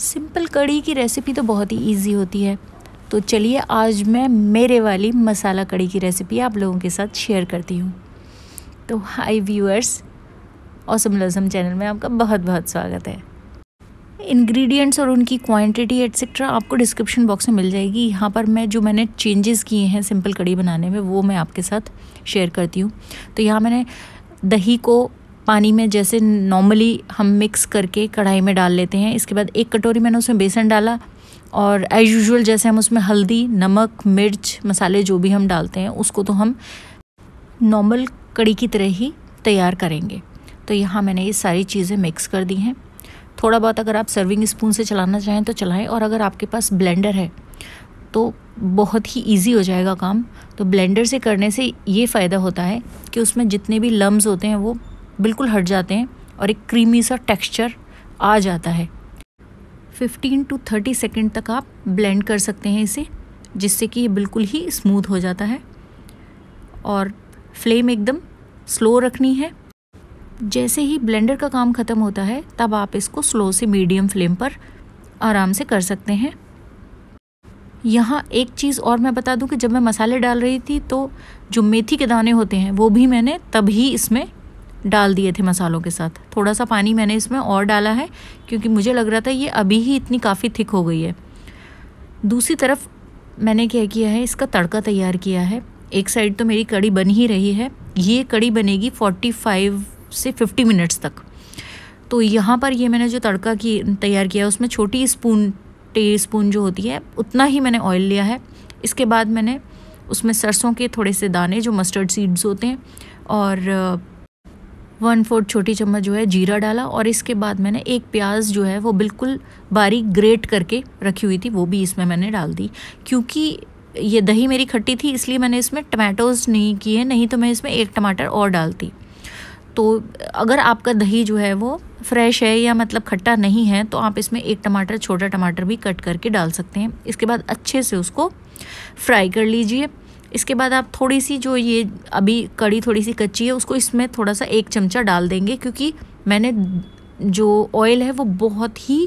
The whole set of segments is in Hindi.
सिंपल कड़ी की रेसिपी तो बहुत ही ईजी होती है तो चलिए आज मैं मेरे वाली मसाला कड़ी की रेसिपी आप लोगों के साथ शेयर करती हूँ तो हाय व्यूअर्स औसम लजम चैनल में आपका बहुत बहुत स्वागत है इंग्रेडिएंट्स और उनकी क्वांटिटी एट्सट्रा आपको डिस्क्रिप्शन बॉक्स में मिल जाएगी यहाँ पर मैं जो मैंने चेंजेस किए हैं सिंपल कड़ी बनाने में वो मैं आपके साथ शेयर करती हूँ तो यहाँ मैंने दही को पानी में जैसे नॉर्मली हम मिक्स करके कढ़ाई में डाल लेते हैं इसके बाद एक कटोरी मैंने उसमें बेसन डाला और एज यूजल जैसे हम उसमें हल्दी नमक मिर्च मसाले जो भी हम डालते हैं उसको तो हम नॉर्मल कड़ी की तरह ही तैयार करेंगे तो यहाँ मैंने ये सारी चीज़ें मिक्स कर दी हैं थोड़ा बहुत अगर आप सर्विंग स्पून से चलाना चाहें तो चलाएं और अगर आपके पास ब्लेंडर है तो बहुत ही इजी हो जाएगा काम तो ब्लेंडर से करने से ये फ़ायदा होता है कि उसमें जितने भी लम्ब होते हैं वो बिल्कुल हट जाते हैं और एक क्रीमी सा टेक्सचर आ जाता है 15 टू 30 सेकेंड तक आप ब्लेंड कर सकते हैं इसे जिससे कि ये बिल्कुल ही स्मूथ हो जाता है और फ्लेम एकदम स्लो रखनी है जैसे ही ब्लेंडर का काम ख़त्म होता है तब आप इसको स्लो से मीडियम फ्लेम पर आराम से कर सकते हैं यहाँ एक चीज़ और मैं बता दूं कि जब मैं मसाले डाल रही थी तो जो मेथी के दाने होते हैं वो भी मैंने तभी इसमें डाल दिए थे मसालों के साथ थोड़ा सा पानी मैंने इसमें और डाला है क्योंकि मुझे लग रहा था ये अभी ही इतनी काफ़ी थिक हो गई है दूसरी तरफ मैंने क्या किया है इसका तड़का तैयार किया है एक साइड तो मेरी कड़ी बन ही रही है ये कड़ी बनेगी 45 से 50 मिनट्स तक तो यहाँ पर ये मैंने जो तड़का की तैयार किया है उसमें छोटी स्पून टी स्पून जो होती है उतना ही मैंने ऑयल लिया है इसके बाद मैंने उसमें सरसों के थोड़े से दाने जो मस्टर्ड सीड्स होते हैं और वन फोर्थ छोटी चम्मच जो है जीरा डाला और इसके बाद मैंने एक प्याज जो है वो बिल्कुल बारीक ग्रेट करके रखी हुई थी वो भी इसमें मैंने डाल दी क्योंकि ये दही मेरी खट्टी थी इसलिए मैंने इसमें टमाटोज़ नहीं किए नहीं तो मैं इसमें एक टमाटर और डालती तो अगर आपका दही जो है वो फ्रेश है या मतलब खट्टा नहीं है तो आप इसमें एक टमाटर छोटा टमाटर भी कट करके डाल सकते हैं इसके बाद अच्छे से उसको फ्राई कर लीजिए इसके बाद आप थोड़ी सी जो ये अभी कड़ी थोड़ी सी कच्ची है उसको इसमें थोड़ा सा एक चमचा डाल देंगे क्योंकि मैंने जो ऑयल है वो बहुत ही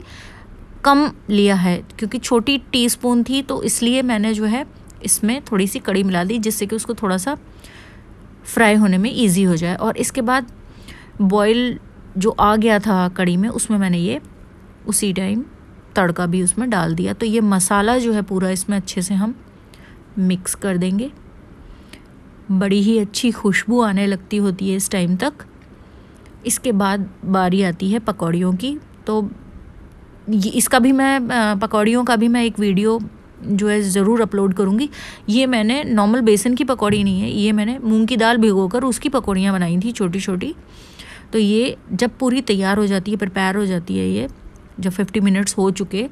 कम लिया है क्योंकि छोटी टीस्पून थी तो इसलिए मैंने जो है इसमें थोड़ी सी कड़ी मिला दी जिससे कि उसको थोड़ा सा फ्राई होने में ईजी हो जाए और इसके बाद बॉयल जो आ गया था कड़ी में उसमें मैंने ये उसी टाइम तड़का भी उसमें डाल दिया तो ये मसाला जो है पूरा इसमें अच्छे से हम मिक्स कर देंगे बड़ी ही अच्छी खुशबू आने लगती होती है इस टाइम तक इसके बाद बारी आती है पकौड़ियों की तो इसका भी मैं पकौड़ियों का भी मैं एक वीडियो जो है ज़रूर अपलोड करूँगी ये मैंने नॉर्मल बेसन की पकौड़ी नहीं है ये मैंने मूंग की दाल भिगोकर उसकी पकौड़ियाँ बनाई थी छोटी छोटी तो ये जब पूरी तैयार हो जाती है प्रिपेयर हो जाती है ये जब फिफ्टी मिनट्स हो चुके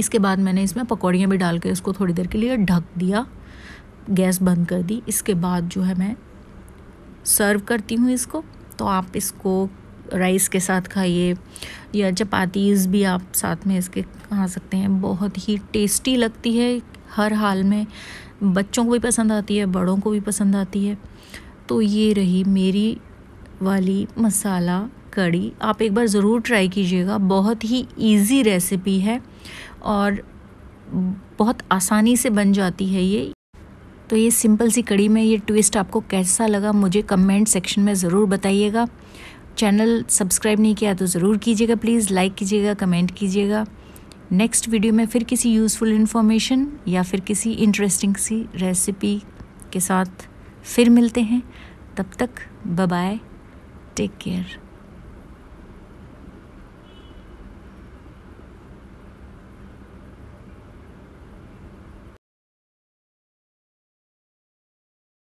इसके बाद मैंने इसमें पकौड़ियाँ भी डाल के इसको थोड़ी देर के लिए ढक दिया गैस बंद कर दी इसके बाद जो है मैं सर्व करती हूँ इसको तो आप इसको राइस के साथ खाइए या चपातीज़ भी आप साथ में इसके खा सकते हैं बहुत ही टेस्टी लगती है हर हाल में बच्चों को भी पसंद आती है बड़ों को भी पसंद आती है तो ये रही मेरी वाली मसाला कड़ी आप एक बार ज़रूर ट्राई कीजिएगा बहुत ही इजी रेसिपी है और बहुत आसानी से बन जाती है ये तो ये सिंपल सी कड़ी में ये ट्विस्ट आपको कैसा लगा मुझे कमेंट सेक्शन में ज़रूर बताइएगा चैनल सब्सक्राइब नहीं किया तो ज़रूर कीजिएगा प्लीज़ लाइक कीजिएगा कमेंट कीजिएगा नेक्स्ट वीडियो में फिर किसी यूज़फुल इन्फॉर्मेशन या फिर किसी इंटरेस्टिंग सी रेसिपी के साथ फिर मिलते हैं तब तक बाय टेक केयर